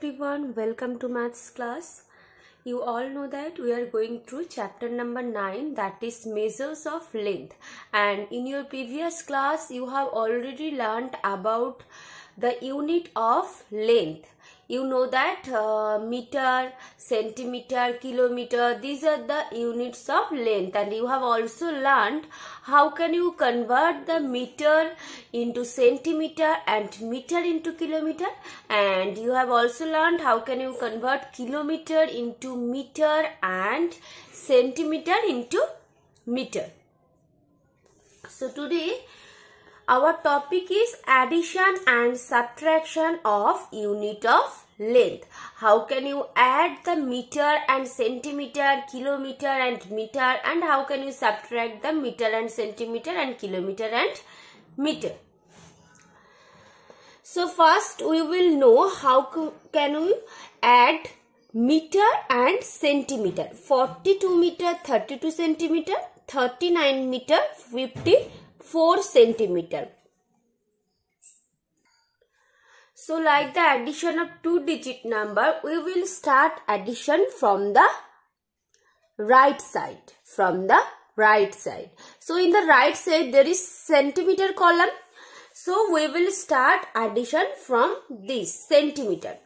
everyone, welcome to maths class. You all know that we are going through chapter number 9 that is measures of length and in your previous class you have already learnt about the unit of length you know that uh, meter centimeter kilometer these are the units of length and you have also learned how can you convert the meter into centimeter and meter into kilometer and you have also learned how can you convert kilometer into meter and centimeter into meter so today our topic is addition and subtraction of unit of length. How can you add the meter and centimeter, kilometer and meter and how can you subtract the meter and centimeter and kilometer and meter. So first we will know how can we add meter and centimeter. 42 meter, 32 centimeter, 39 meter, 50 4 centimeter. So like the addition of two digit number, we will start addition from the right side, from the right side. So in the right side, there is centimeter column. So we will start addition from this centimeter.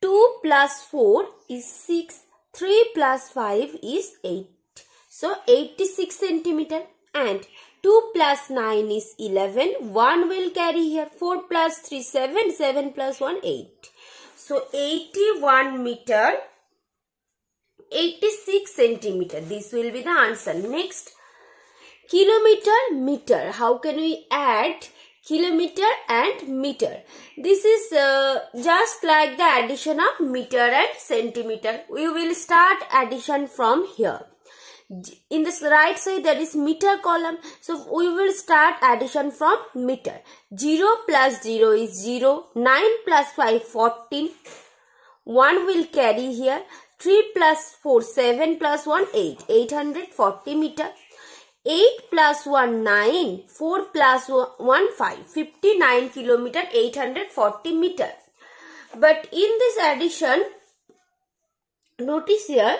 2 plus 4 is 6, 3 plus 5 is 8. So 86 centimeter and 2 plus 9 is 11. 1 will carry here. 4 plus 3, 7. 7 plus 1, 8. So, 81 meter, 86 centimeter. This will be the answer. Next, kilometer, meter. How can we add kilometer and meter? This is uh, just like the addition of meter and centimeter. We will start addition from here in this right side there is meter column so we will start addition from meter 0 plus 0 is 0 9 plus 5 14 1 will carry here 3 plus 4 7 plus 1 8 840 meter 8 plus 1 9 4 plus 1 5 59 kilometer 840 meter but in this addition notice here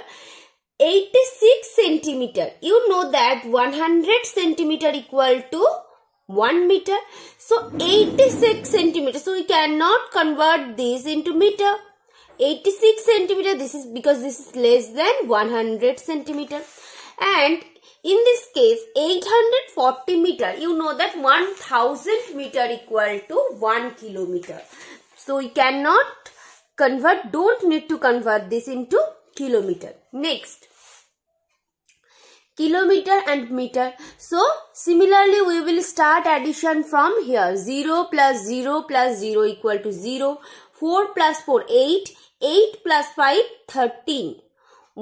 86 centimeter. You know that 100 centimeter equal to 1 meter. So 86 centimeter. So we cannot convert this into meter. 86 centimeter. This is because this is less than 100 centimeter. And in this case 840 meter. You know that 1000 meter equal to 1 kilometer. So we cannot convert. Don't need to convert this into kilometer. Next kilometer and meter. So similarly we will start addition from here 0 plus 0 plus 0 equal to 0 4 plus 4 8 8 plus 5 13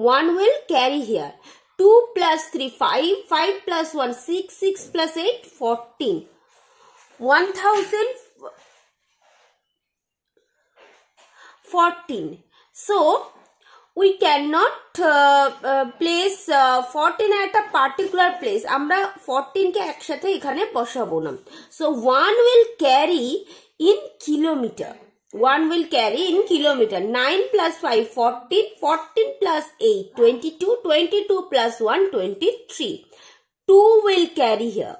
1 will carry here 2 plus 3 5 5 plus 1 6 6 plus 8 14 1014 so we cannot uh, uh, place uh, 14 at a particular place আমরা 14 কে একসাথে এখানে বসাবো না so one will carry in kilometer one will carry in kilometer 9 plus 5 14 14 plus 8 22 22 plus 1 23 2 will carry here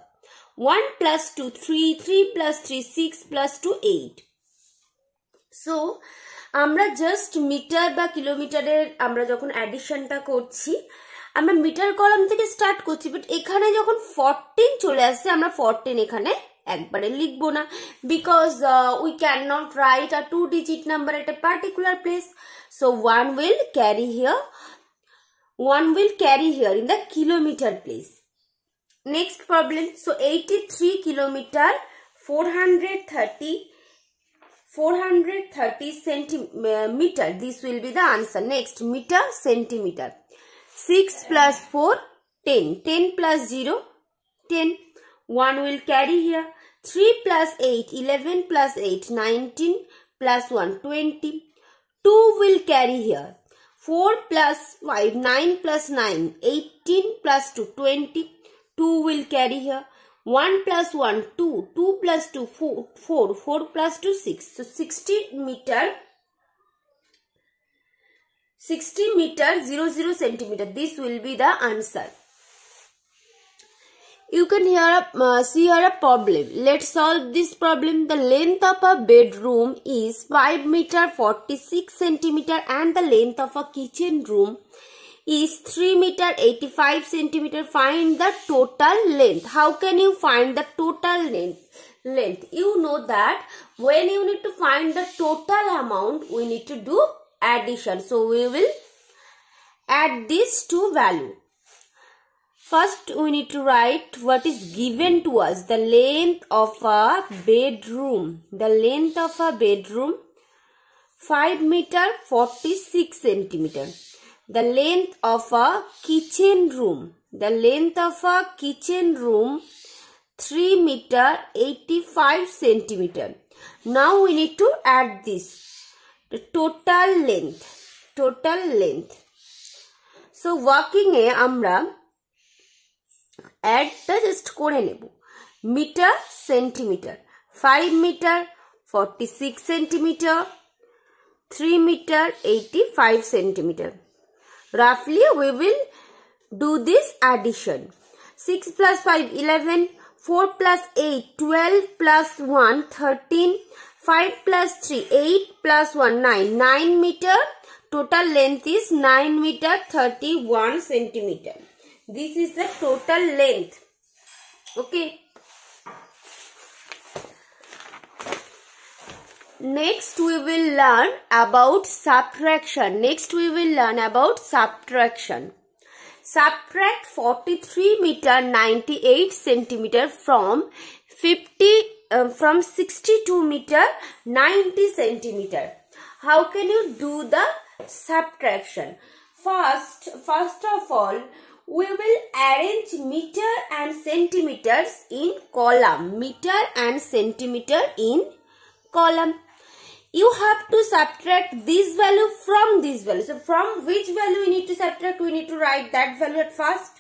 1 plus 2 3 3 plus 3 6 plus 2 8 so আমরা just metre বা কিলোমিটারের আমরা যখন অ্যাডিশনটা করছি আমরা মিটার কলম থেকে স্টার্ট করছি বাট এখানে যখন ফরটিন চলে আসছে আমরা ফরটিন এখানে একবারে লিখবো না because we can not write a two digit number at a particular place so one will carry here one will carry here in the kilometre place next problem so eighty three kilometre four hundred thirty 430 centimeter. This will be the answer. Next, meter, centimeter. 6 plus 4, 10. 10 plus 0, 10. 1 will carry here. 3 plus 8, 11 plus 8, 19 plus 1, 20. 2 will carry here. 4 plus 5, 9 plus 9, 18 plus 2, 20. 2 will carry here. 1 plus 1, 2. 2 plus 2, 4. 4, 2, 6. So, 60 meter. 60 meter, 00 centimeter. This will be the answer. You can here, uh, see here a problem. Let's solve this problem. The length of a bedroom is 5 meter 46 centimeter and the length of a kitchen room is 3 meter 85 centimeter. Find the total length. How can you find the total length? length you know that when you need to find the total amount we need to do addition so we will add these two value first we need to write what is given to us the length of a bedroom the length of a bedroom 5 meter 46 centimeter the length of a kitchen room. The length of a kitchen room 3 meter 85 centimeter. Now we need to add this. The total length. Total length. So working a amra add the just kore nebo meter centimeter 5 meter 46 centimeter 3 meter 85 centimeter Roughly we will do this addition. 6 plus 5 11, 4 plus 8 12 plus 1 13, 5 plus 3 8 plus 1 9, 9 meter. Total length is 9 meter 31 centimeter. This is the total length. Okay. next we will learn about subtraction. Next we will learn about subtraction. Subtract 43 meter 98 centimeter from 50 uh, from 62 meter 90 centimeter. How can you do the subtraction? First, first of all, we will arrange meter and centimeters in column. Meter and centimeter in column you have to subtract this value from this value. So from which value we need to subtract, we need to write that value at first.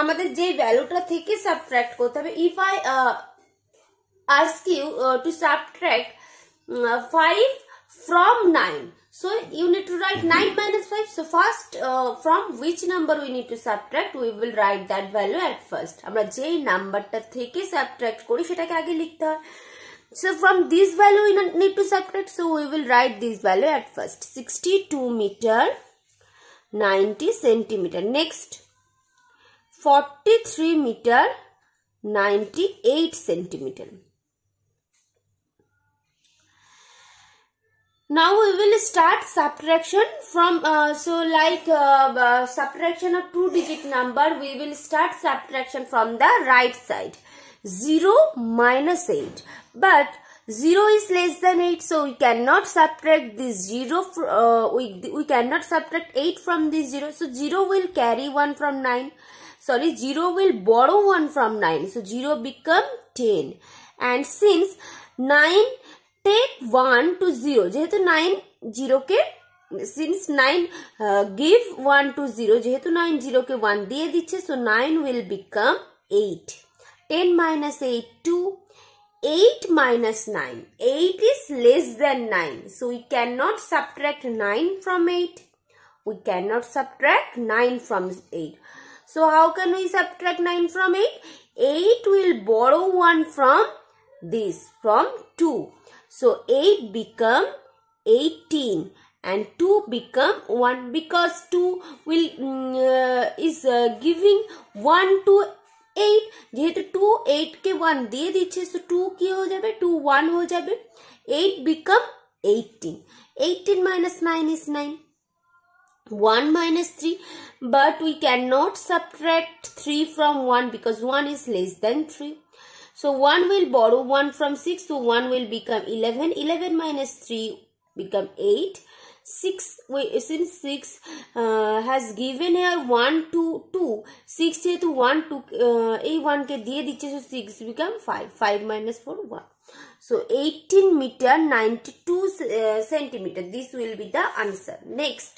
আমাদের যে ভ্যালুটা থেকে subtract করতে হবে if I ask you to subtract five from nine so you need to write 9 minus 5 so first uh, from which number we need to subtract we will write that value at first আমরা যে নাম্বারটা থেকে subtract করি সেটাকে আগে লিখতে হয় so from this value we need to subtract. So we will write this value at first. 62 meter, 90 centimeter. Next, 43 meter, 98 centimeter. Now we will start subtraction from, uh, so like uh, uh, subtraction of two digit number, we will start subtraction from the right side. 0 minus 8. But 0 is less than 8 so we cannot subtract this 0 uh, we, we cannot subtract 8 from this 0 so 0 will carry 1 from 9 sorry 0 will borrow 1 from 9 so 0 become 10 and since 9 take 1 to 0 যেহেতু 9 0 কে since 9 uh, give 1 to 0 যেহেতু 9 0 কে 1 দিয়ে দিচ্ছে so 9 will become 8 10 minus 8, 2. 8 minus 9. 8 is less than 9. So we cannot subtract 9 from 8. We cannot subtract 9 from 8. So how can we subtract 9 from 8? 8 will borrow 1 from this, from 2. So 8 become 18 and 2 become 1 because 2 will mm, uh, is uh, giving 1 to eight যেহেতু two এইটকে one দিয়ে দিচ্ছে তো two কি হয়ে যাবে two one হয়ে যাবে eight become eighteen eighteen minus nine is nine 1 minus 3 but we cannot subtract 3 from 1 because 1 is less than 3 so 1 will borrow 1 from 6 so 1 will become 11 11 minus 3 become 8 six since six uh, has given here 1226 to one two two six যেহেতু one two uh, one কে দিয়ে দিচ্ছে so six become five five minus four one so eighteen meter ninety two uh, centimeter this will be the answer next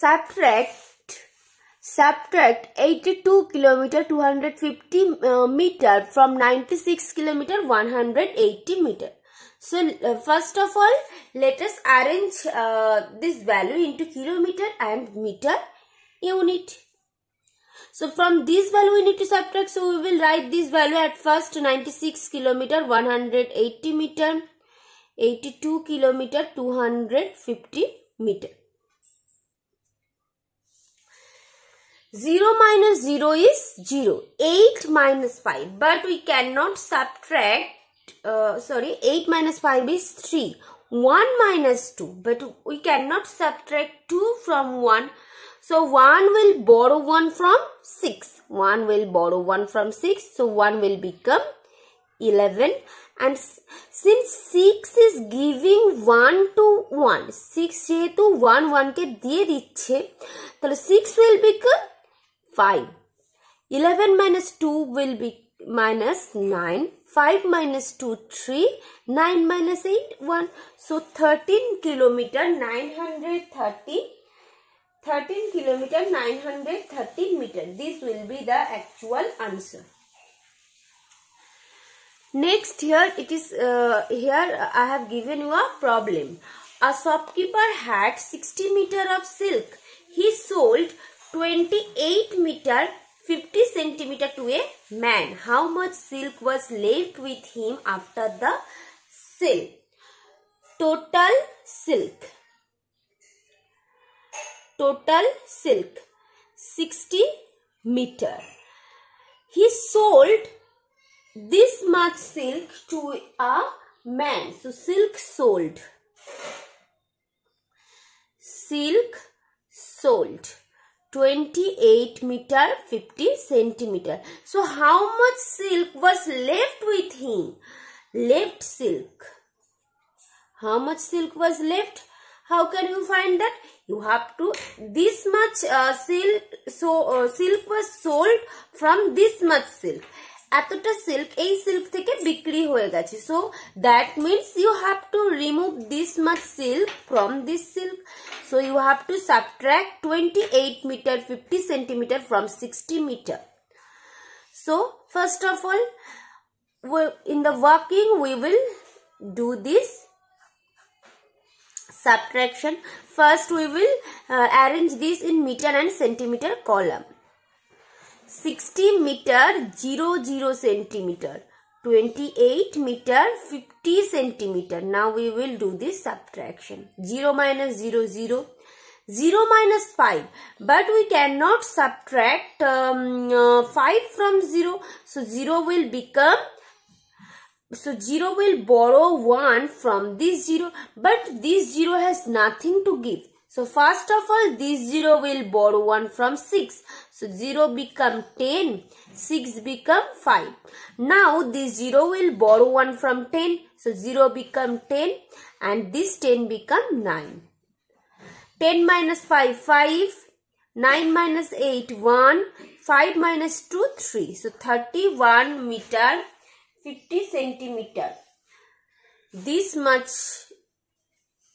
subtract subtract 82 kilometer 250 uh, meter from 96 kilometer 180 meter so uh, first of all, let us arrange uh, this value into kilometer and meter unit. So from this value we need to subtract. So we will write this value at first 96 kilometer, 180 meter, 82 kilometer, 250 meter. 0 minus 0 is 0. 8 minus 5. But we cannot subtract uh, sorry 8 minus 5 is 3 1 minus 2 but we cannot subtract 2 from 1 so 1 will borrow 1 from 6 1 will borrow 1 from 6 so 1 will become 11 and since 6 is giving 1 to 1 6 to 1 1 কে দিয়ে দিচ্ছে তাহলে 6 will become 5 11 minus 2 will become minus 9 5 minus 2 3 9 minus 8 1 so 13 kilometer 930 13 kilometer 930 meter this will be the actual answer next here it is uh, here i have given you a problem a shopkeeper had 60 meter of silk he sold 28 meter 50 centimeter to a man. How much silk was left with him after the sale? Total silk. Total silk. 60 meter. He sold this much silk to a man. So silk sold. Silk sold. 28 meter 50 centimeter so how much silk was left with him left silk how much silk was left how can you find that you have to this much uh, silk so uh, silk was sold from this much silk এতটা silk এই silk থেকে বিক্রি হয়ে গেছে so that means you have to remove this much silk from this silk so you have to subtract twenty eight metre fifty centimetre from sixty metre so first of all in the working we will do this subtraction first we will uh, arrange this in meter and centimeter column 60 meter 00 centimeter 28 meter 50 centimeter now we will do this subtraction 0 minus 0 0 0 minus 5 but we cannot subtract um, uh, 5 from 0 so 0 will become so 0 will borrow 1 from this 0 but this 0 has nothing to give so first of all, this 0 will borrow 1 from 6. So 0 become 10, 6 become 5. Now this 0 will borrow 1 from 10. So 0 become 10 and this 10 become 9. 10 minus 5, 5. 9 minus 8, 1. 5 minus 2, 3. So 31 meter, 50 centimeter. This much,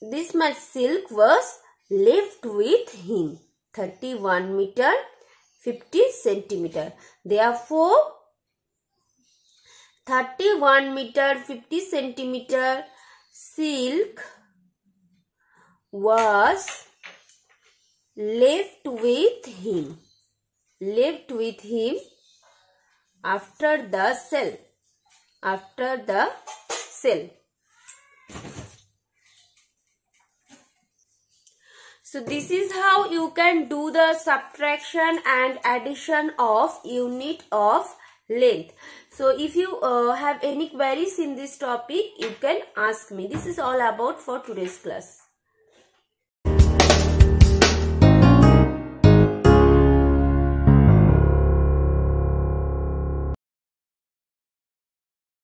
this much silk was left with him 31 meter 50 centimeter. Therefore, 31 meter 50 centimeter silk was left with him left with him after the sale after the sale So this is how you can do the subtraction and addition of unit of length. So if you uh, have any queries in this topic, you can ask me. This is all about for today's class.